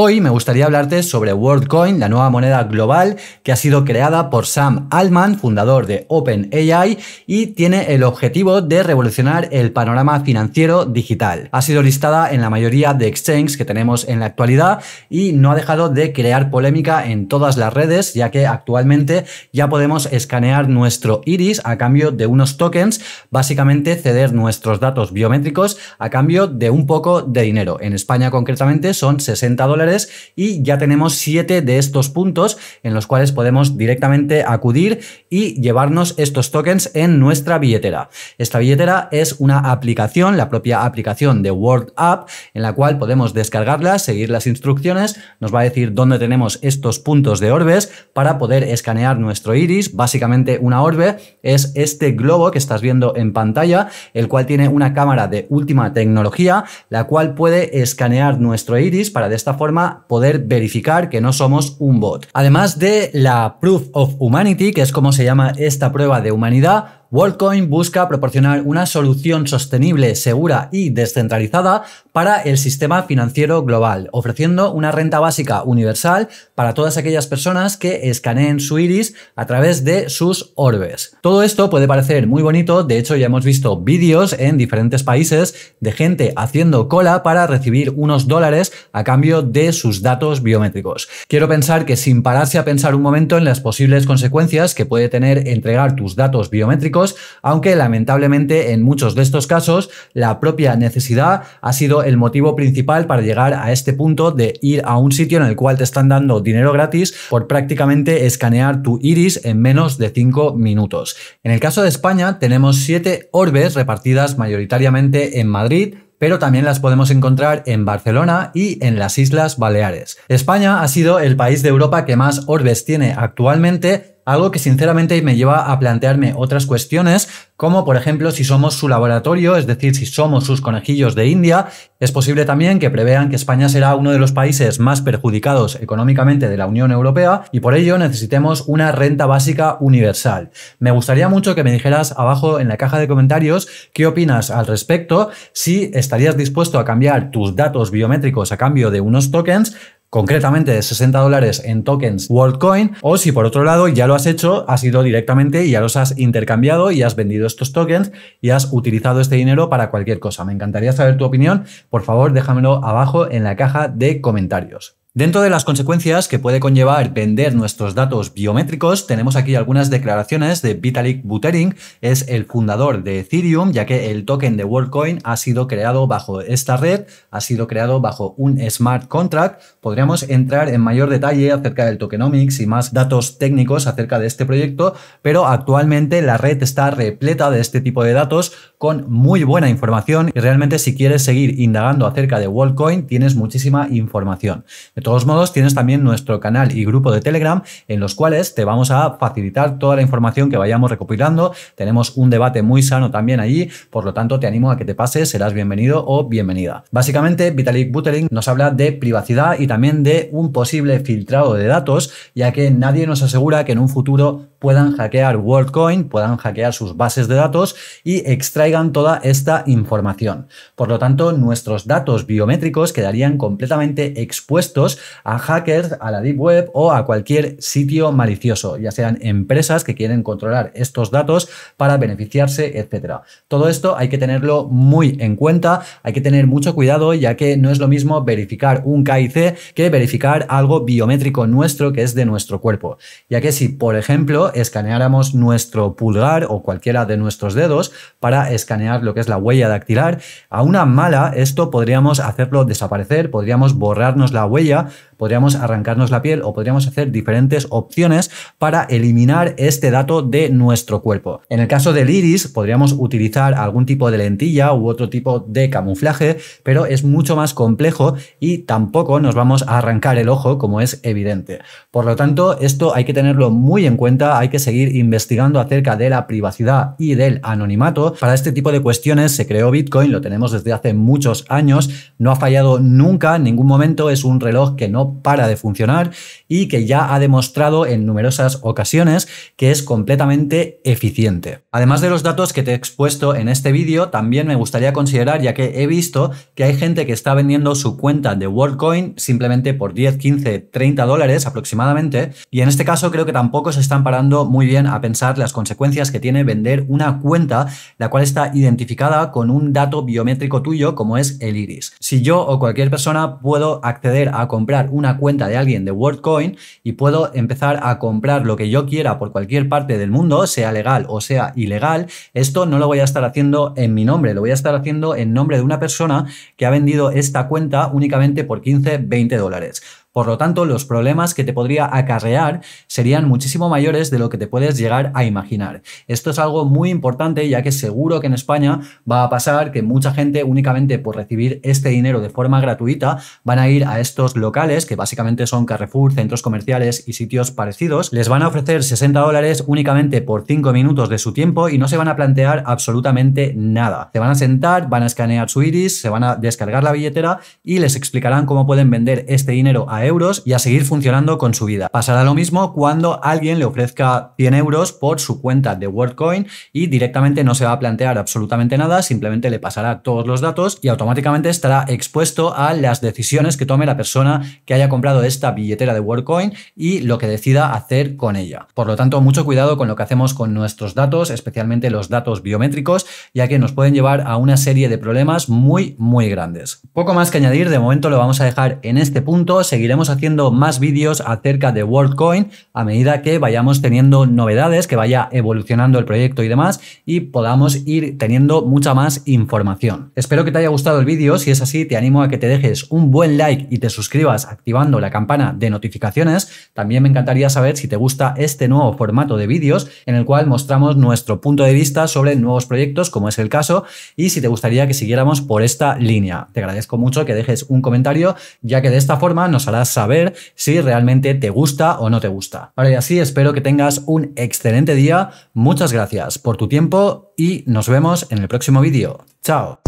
Hoy me gustaría hablarte sobre WorldCoin, la nueva moneda global que ha sido creada por Sam Altman, fundador de OpenAI, y tiene el objetivo de revolucionar el panorama financiero digital. Ha sido listada en la mayoría de exchanges que tenemos en la actualidad y no ha dejado de crear polémica en todas las redes, ya que actualmente ya podemos escanear nuestro iris a cambio de unos tokens, básicamente ceder nuestros datos biométricos a cambio de un poco de dinero. En España concretamente son 60 dólares y ya tenemos siete de estos puntos en los cuales podemos directamente acudir y llevarnos estos tokens en nuestra billetera. Esta billetera es una aplicación, la propia aplicación de World App, en la cual podemos descargarla, seguir las instrucciones, nos va a decir dónde tenemos estos puntos de orbes para poder escanear nuestro iris. Básicamente una orbe es este globo que estás viendo en pantalla, el cual tiene una cámara de última tecnología, la cual puede escanear nuestro iris para de esta forma poder verificar que no somos un bot. Además de la Proof of Humanity, que es como se llama esta prueba de humanidad, WorldCoin busca proporcionar una solución sostenible, segura y descentralizada para el sistema financiero global, ofreciendo una renta básica universal para todas aquellas personas que escaneen su iris a través de sus orbes. Todo esto puede parecer muy bonito, de hecho ya hemos visto vídeos en diferentes países de gente haciendo cola para recibir unos dólares a cambio de sus datos biométricos. Quiero pensar que sin pararse a pensar un momento en las posibles consecuencias que puede tener entregar tus datos biométricos aunque lamentablemente en muchos de estos casos la propia necesidad ha sido el motivo principal para llegar a este punto de ir a un sitio en el cual te están dando dinero gratis por prácticamente escanear tu iris en menos de 5 minutos. En el caso de España tenemos 7 orbes repartidas mayoritariamente en Madrid, pero también las podemos encontrar en Barcelona y en las Islas Baleares. España ha sido el país de Europa que más orbes tiene actualmente algo que sinceramente me lleva a plantearme otras cuestiones, como por ejemplo si somos su laboratorio, es decir, si somos sus conejillos de India, es posible también que prevean que España será uno de los países más perjudicados económicamente de la Unión Europea y por ello necesitemos una renta básica universal. Me gustaría mucho que me dijeras abajo en la caja de comentarios qué opinas al respecto, si estarías dispuesto a cambiar tus datos biométricos a cambio de unos tokens, concretamente de 60 dólares en tokens WorldCoin, o si por otro lado ya lo has hecho, has ido directamente y ya los has intercambiado y has vendido estos tokens y has utilizado este dinero para cualquier cosa. Me encantaría saber tu opinión, por favor déjamelo abajo en la caja de comentarios. Dentro de las consecuencias que puede conllevar vender nuestros datos biométricos, tenemos aquí algunas declaraciones de Vitalik Buterin, es el fundador de Ethereum, ya que el token de WorldCoin ha sido creado bajo esta red, ha sido creado bajo un smart contract. Podríamos entrar en mayor detalle acerca del tokenomics y más datos técnicos acerca de este proyecto, pero actualmente la red está repleta de este tipo de datos con muy buena información y realmente si quieres seguir indagando acerca de WorldCoin tienes muchísima información. De todos modos, tienes también nuestro canal y grupo de Telegram en los cuales te vamos a facilitar toda la información que vayamos recopilando. Tenemos un debate muy sano también allí, por lo tanto te animo a que te pases, serás bienvenido o bienvenida. Básicamente, Vitalik Buterin nos habla de privacidad y también de un posible filtrado de datos, ya que nadie nos asegura que en un futuro puedan hackear WorldCoin, puedan hackear sus bases de datos y extraigan toda esta información. Por lo tanto, nuestros datos biométricos quedarían completamente expuestos a hackers, a la Deep Web o a cualquier sitio malicioso, ya sean empresas que quieren controlar estos datos para beneficiarse, etc. Todo esto hay que tenerlo muy en cuenta, hay que tener mucho cuidado ya que no es lo mismo verificar un KIC que verificar algo biométrico nuestro que es de nuestro cuerpo, ya que si, por ejemplo, escaneáramos nuestro pulgar o cualquiera de nuestros dedos para escanear lo que es la huella dactilar. A una mala, esto podríamos hacerlo desaparecer, podríamos borrarnos la huella, podríamos arrancarnos la piel o podríamos hacer diferentes opciones para eliminar este dato de nuestro cuerpo. En el caso del iris, podríamos utilizar algún tipo de lentilla u otro tipo de camuflaje, pero es mucho más complejo y tampoco nos vamos a arrancar el ojo como es evidente. Por lo tanto, esto hay que tenerlo muy en cuenta hay que seguir investigando acerca de la privacidad y del anonimato. Para este tipo de cuestiones se creó Bitcoin, lo tenemos desde hace muchos años, no ha fallado nunca, en ningún momento, es un reloj que no para de funcionar y que ya ha demostrado en numerosas ocasiones que es completamente eficiente. Además de los datos que te he expuesto en este vídeo, también me gustaría considerar, ya que he visto que hay gente que está vendiendo su cuenta de WorldCoin simplemente por 10, 15, 30 dólares aproximadamente, y en este caso creo que tampoco se están parando muy bien a pensar las consecuencias que tiene vender una cuenta la cual está identificada con un dato biométrico tuyo como es el iris. Si yo o cualquier persona puedo acceder a comprar una cuenta de alguien de WorldCoin y puedo empezar a comprar lo que yo quiera por cualquier parte del mundo, sea legal o sea ilegal, esto no lo voy a estar haciendo en mi nombre, lo voy a estar haciendo en nombre de una persona que ha vendido esta cuenta únicamente por 15, 20 dólares. Por lo tanto, los problemas que te podría acarrear serían muchísimo mayores de lo que te puedes llegar a imaginar. Esto es algo muy importante ya que seguro que en España va a pasar que mucha gente únicamente por recibir este dinero de forma gratuita van a ir a estos locales que básicamente son Carrefour, centros comerciales y sitios parecidos. Les van a ofrecer 60 dólares únicamente por 5 minutos de su tiempo y no se van a plantear absolutamente nada. Se van a sentar, van a escanear su iris, se van a descargar la billetera y les explicarán cómo pueden vender este dinero a euros y a seguir funcionando con su vida. Pasará lo mismo cuando alguien le ofrezca 100 euros por su cuenta de WorldCoin y directamente no se va a plantear absolutamente nada, simplemente le pasará todos los datos y automáticamente estará expuesto a las decisiones que tome la persona que haya comprado esta billetera de WorldCoin y lo que decida hacer con ella. Por lo tanto, mucho cuidado con lo que hacemos con nuestros datos, especialmente los datos biométricos, ya que nos pueden llevar a una serie de problemas muy, muy grandes. Poco más que añadir, de momento lo vamos a dejar en este punto, seguiremos haciendo más vídeos acerca de WorldCoin a medida que vayamos teniendo novedades, que vaya evolucionando el proyecto y demás y podamos ir teniendo mucha más información. Espero que te haya gustado el vídeo, si es así te animo a que te dejes un buen like y te suscribas activando la campana de notificaciones. También me encantaría saber si te gusta este nuevo formato de vídeos en el cual mostramos nuestro punto de vista sobre nuevos proyectos como es el caso y si te gustaría que siguiéramos por esta línea. Te agradezco mucho que dejes un comentario ya que de esta forma nos hará saber si realmente te gusta o no te gusta. Ahora y así, espero que tengas un excelente día, muchas gracias por tu tiempo y nos vemos en el próximo vídeo. ¡Chao!